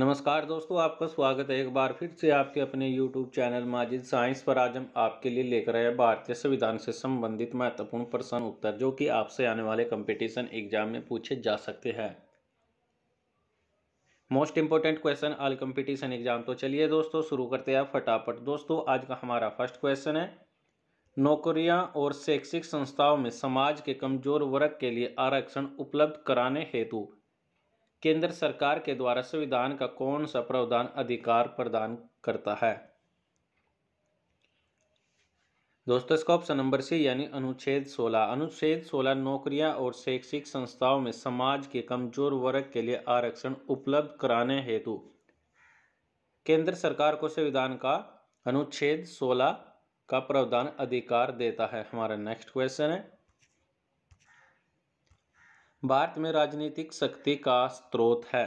नमस्कार दोस्तों आपका स्वागत है एक बार फिर से आपके अपने YouTube चैनल माजिद साइंस पर आज हम आपके लिए लेकर आए भारतीय संविधान से संबंधित महत्वपूर्ण प्रश्न उत्तर जो कि आपसे आने वाले कंपटीशन एग्जाम में पूछे जा सकते हैं most important question all competition exam तो चलिए दोस्तों शुरू करते हैं फटाफट दोस्तों आज का हमारा फर्स्ट क्वेश्चन है नौकरियाँ और शैक्षिक संस्थाओं में समाज के कमजोर वर्ग के लिए आरक्षण उपलब्ध कराने हेतु केंद्र सरकार के द्वारा संविधान का कौन सा प्रावधान अधिकार प्रदान करता है दोस्तों इसका ऑप्शन नंबर सी यानी अनुच्छेद 16 अनुच्छेद 16 नौकरियां और शैक्षिक संस्थाओं में समाज के कमजोर वर्ग के लिए आरक्षण उपलब्ध कराने हेतु केंद्र सरकार को संविधान का अनुच्छेद 16 का प्रावधान अधिकार देता है हमारा नेक्स्ट क्वेश्चन है भारत में राजनीतिक शक्ति का स्रोत है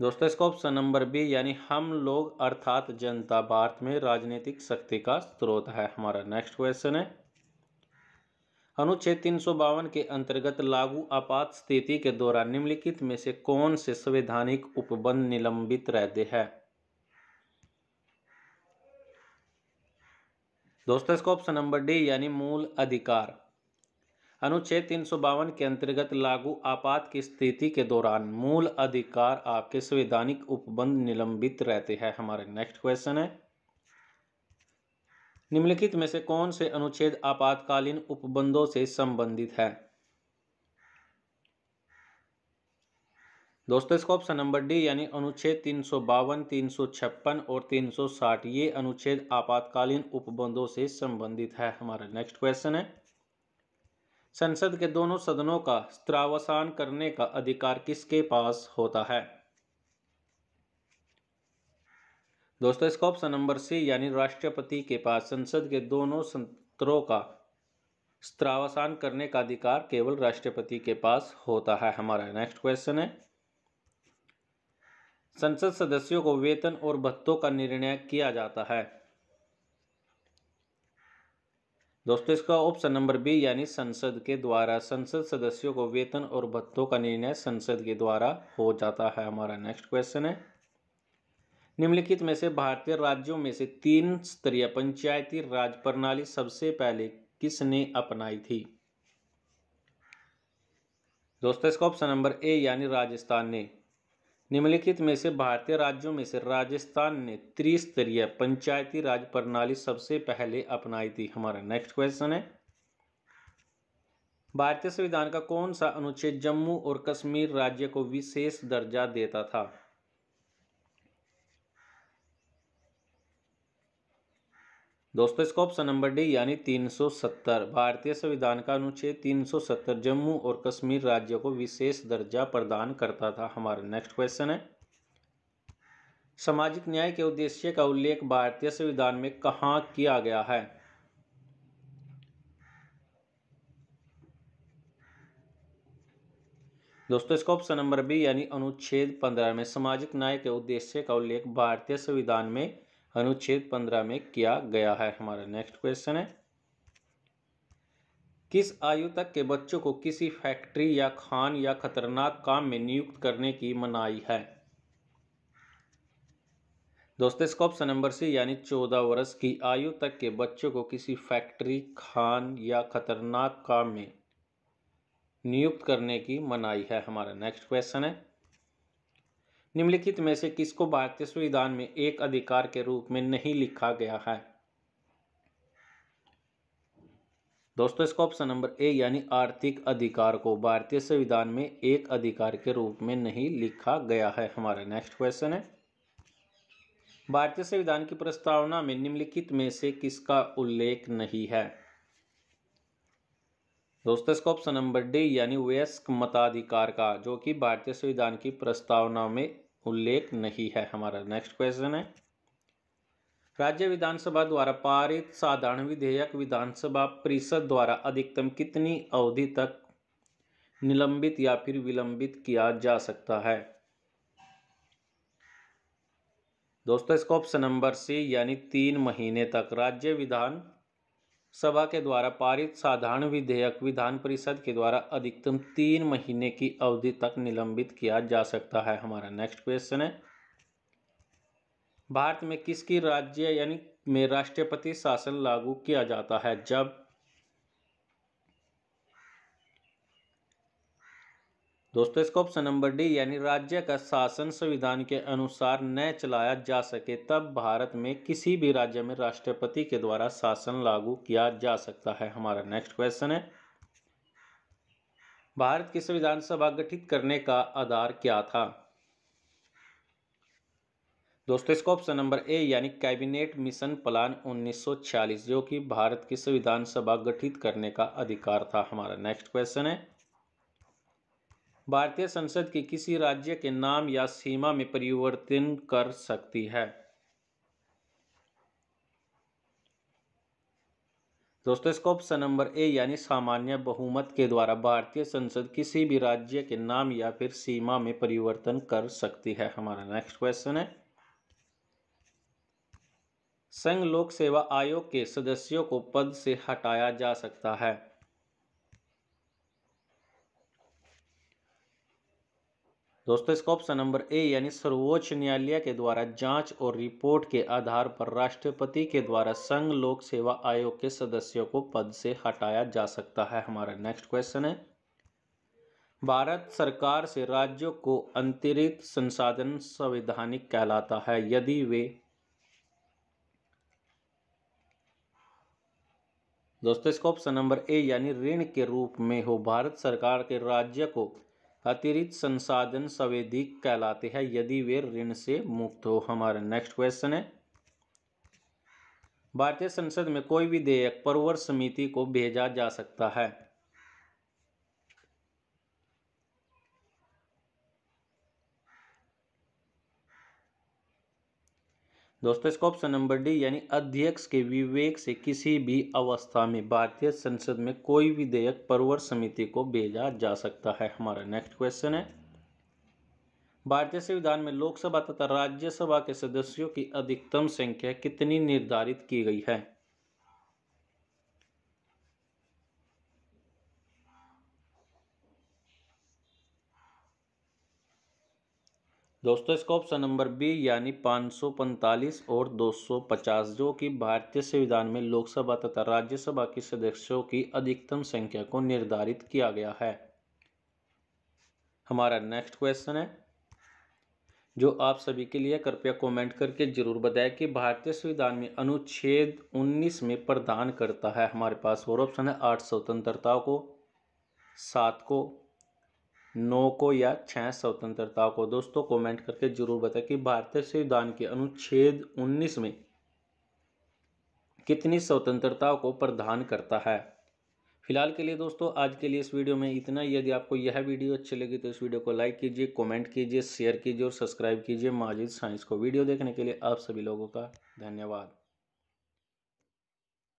दोस्तों इसका ऑप्शन नंबर बी यानी हम लोग अर्थात जनता भारत में राजनीतिक शक्ति का स्रोत है हमारा नेक्स्ट क्वेश्चन है अनुच्छेद तीन के अंतर्गत लागू आपात स्थिति के दौरान निम्नलिखित में से कौन से संवैधानिक उपबंध निलंबित रहते हैं दोस्तों इसका ऑप्शन नंबर डी यानी मूल अधिकार अनुच्छेद तीन के अंतर्गत लागू आपात की स्थिति के दौरान मूल अधिकार आपके संवैधानिक उपबंध निलंबित रहते हैं हमारे नेक्स्ट क्वेश्चन है निम्नलिखित में से कौन से अनुच्छेद आपातकालीन उपबंधों से संबंधित है दोस्तों इसका ऑप्शन नंबर डी यानी अनुच्छेद तीन सौ बावन तीन सौ छप्पन और तीन सौ साठ ये अनुच्छेद आपातकालीन उपबंधों से संबंधित है हमारा नेक्स्ट क्वेश्चन है संसद के दोनों सदनों का स्त्रावसान करने का अधिकार किसके पास होता है दोस्तों इसका ऑप्शन नंबर सी यानी राष्ट्रपति के पास संसद के दोनों सत्रों का स्त्रावसान करने का अधिकार केवल राष्ट्रपति के पास होता है हमारा नेक्स्ट क्वेश्चन है संसद सदस्यों को वेतन और भत्तों का निर्णय किया जाता है दोस्तों इसका ऑप्शन नंबर बी यानी संसद के द्वारा संसद सदस्यों को वेतन और भत्तों का निर्णय संसद के द्वारा हो जाता है हमारा नेक्स्ट क्वेश्चन है निम्नलिखित में से भारतीय राज्यों में से तीन स्तरीय पंचायती राज प्रणाली सबसे पहले किसने अपनाई थी दोस्तों इसका ऑप्शन नंबर ए यानी राजस्थान ने निम्नलिखित में से भारतीय राज्यों में से राजस्थान ने त्रिस्तरीय पंचायती राज प्रणाली सबसे पहले अपनाई थी हमारा नेक्स्ट क्वेश्चन है भारतीय संविधान का कौन सा अनुच्छेद जम्मू और कश्मीर राज्य को विशेष दर्जा देता था दोस्तों इसका ऑप्शन नंबर डी यानी 370 भारतीय संविधान का अनुच्छेद 370 जम्मू और कश्मीर राज्य को विशेष दर्जा प्रदान करता था हमारा नेक्स्ट क्वेश्चन है सामाजिक न्याय के उद्देश्य का उल्लेख भारतीय संविधान में कहाँ किया गया है दोस्तों इसका ऑप्शन नंबर बी यानी अनुच्छेद पंद्रह में सामाजिक न्याय के उद्देश्य का उल्लेख भारतीय संविधान में अनुच्छेद पंद्रह में किया गया है हमारा नेक्स्ट क्वेश्चन है किस आयु तक के बच्चों को किसी फैक्ट्री या खान या खतरनाक काम में नियुक्त करने की मनाही है दोस्तों इसका ऑप्शन नंबर सी यानी चौदह वर्ष की आयु तक के बच्चों को किसी फैक्ट्री खान या खतरनाक काम में नियुक्त करने की मनाही है हमारा नेक्स्ट क्वेश्चन है निम्नलिखित में से किसको भारतीय संविधान में एक अधिकार के रूप में नहीं लिखा गया है दोस्तों इसका ऑप्शन नंबर ए यानी आर्थिक अधिकार को भारतीय संविधान में एक अधिकार के रूप में नहीं लिखा गया है हमारा नेक्स्ट क्वेश्चन है भारतीय संविधान की प्रस्तावना में निम्नलिखित में से किसका उल्लेख नहीं है दोस्तों इसका ऑप्शन नंबर डी यानी वयस्क मताधिकार का जो कि भारतीय संविधान की प्रस्तावना में उल्लेख नहीं है हमारा नेक्स्ट क्वेश्चन है राज्य विधानसभा द्वारा पारित साधारण विधेयक विधानसभा परिषद द्वारा अधिकतम कितनी अवधि तक निलंबित या फिर विलंबित किया जा सकता है दोस्तों इसका ऑप्शन नंबर सी यानी तीन महीने तक राज्य विधान सभा के द्वारा पारित साधारण विधेयक विधान परिषद के द्वारा अधिकतम तीन महीने की अवधि तक निलंबित किया जा सकता है हमारा नेक्स्ट क्वेश्चन है भारत में किसकी राज्य यानी में राष्ट्रपति शासन लागू किया जाता है जब दोस्तों इसका ऑप्शन नंबर डी यानी राज्य का शासन संविधान के अनुसार न चलाया जा सके तब भारत में किसी भी राज्य में राष्ट्रपति के द्वारा शासन लागू किया जा सकता है हमारा नेक्स्ट क्वेश्चन है भारत की संविधान सभा गठित करने का आधार क्या था दोस्तों इसका ऑप्शन नंबर ए यानी कैबिनेट मिशन प्लान 1946 जो कि भारत की संविधान सभा गठित करने का अधिकार था हमारा नेक्स्ट क्वेश्चन है भारतीय संसद की किसी राज्य के नाम या सीमा में परिवर्तन कर सकती है दोस्तों इसका ऑप्शन नंबर ए यानी सामान्य बहुमत के द्वारा भारतीय संसद किसी भी राज्य के नाम या फिर सीमा में परिवर्तन कर सकती है हमारा नेक्स्ट क्वेश्चन है संघ लोक सेवा आयोग के सदस्यों को पद से हटाया जा सकता है दोस्तों इसका ऑप्शन नंबर ए यानी सर्वोच्च न्यायालय के द्वारा जांच और रिपोर्ट के आधार पर राष्ट्रपति के द्वारा संघ लोक सेवा आयोग के सदस्यों को पद से हटाया जा सकता है हमारा नेक्स्ट क्वेश्चन है भारत सरकार से राज्यों को अंतरिक्त संसाधन संवैधानिक कहलाता है यदि वे दोस्तों इसका ऑप्शन नंबर ए यानी ऋण के रूप में हो भारत सरकार के राज्य को अतिरिक्त संसाधन संवेदिक कहलाते हैं यदि वे ऋण से मुक्त हो हमारा नेक्स्ट क्वेश्चन है भारतीय संसद में कोई भी विधेयक प्रवर समिति को भेजा जा सकता है दोस्तों इसका ऑप्शन नंबर डी यानी अध्यक्ष के विवेक से किसी भी अवस्था में भारतीय संसद में कोई भी विधेयक परवर समिति को भेजा जा सकता है हमारा नेक्स्ट क्वेश्चन है भारतीय संविधान में लोकसभा तथा राज्यसभा के सदस्यों की अधिकतम संख्या कितनी निर्धारित की गई है दोस्तों इसका ऑप्शन नंबर बी यानी 545 और 250 जो कि भारतीय संविधान में लोकसभा तथा राज्यसभा के सदस्यों की अधिकतम संख्या को निर्धारित किया गया है हमारा नेक्स्ट क्वेश्चन है जो आप सभी के लिए कृपया कमेंट करके जरूर बताएं कि भारतीय संविधान में अनुच्छेद 19 में प्रदान करता है हमारे पास और ऑप्शन है आठ स्वतंत्रताओं को सात को नौ को या छः स्वतंत्रता को दोस्तों कमेंट करके जरूर बताएं कि भारतीय संविधान के अनुच्छेद 19 में कितनी स्वतंत्रता को प्रदान करता है फिलहाल के लिए दोस्तों आज के लिए इस वीडियो में इतना ही यदि आपको यह वीडियो अच्छी लगी तो इस वीडियो को लाइक कीजिए कमेंट कीजिए शेयर कीजिए और सब्सक्राइब कीजिए माजिद साइंस को वीडियो देखने के लिए आप सभी लोगों का धन्यवाद